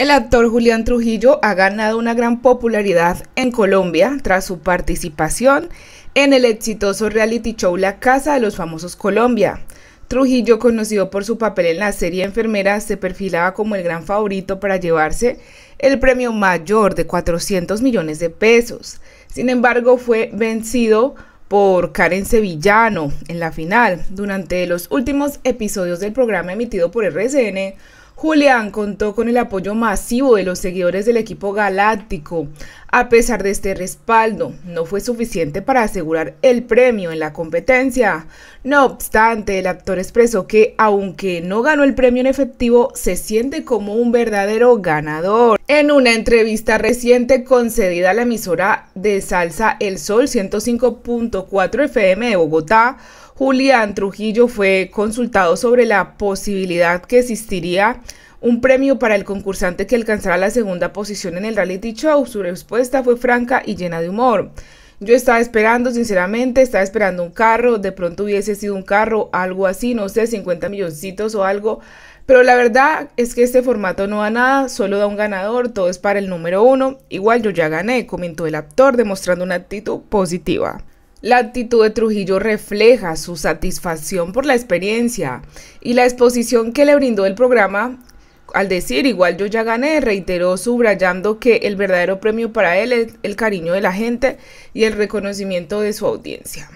El actor Julián Trujillo ha ganado una gran popularidad en Colombia tras su participación en el exitoso reality show La Casa de los Famosos Colombia. Trujillo, conocido por su papel en la serie Enfermera, se perfilaba como el gran favorito para llevarse el premio mayor de 400 millones de pesos. Sin embargo, fue vencido por Karen Sevillano en la final. Durante los últimos episodios del programa emitido por RCN, Julián contó con el apoyo masivo de los seguidores del equipo galáctico, a pesar de este respaldo, no fue suficiente para asegurar el premio en la competencia. No obstante, el actor expresó que, aunque no ganó el premio en efectivo, se siente como un verdadero ganador. En una entrevista reciente concedida a la emisora de Salsa El Sol 105.4 FM de Bogotá, Julián Trujillo fue consultado sobre la posibilidad que existiría un premio para el concursante que alcanzará la segunda posición en el reality show. Su respuesta fue franca y llena de humor. Yo estaba esperando, sinceramente, estaba esperando un carro, de pronto hubiese sido un carro, algo así, no sé, 50 milloncitos o algo, pero la verdad es que este formato no da nada, solo da un ganador, todo es para el número uno, igual yo ya gané, comentó el actor demostrando una actitud positiva. La actitud de Trujillo refleja su satisfacción por la experiencia y la exposición que le brindó el programa al decir igual yo ya gané, reiteró subrayando que el verdadero premio para él es el cariño de la gente y el reconocimiento de su audiencia.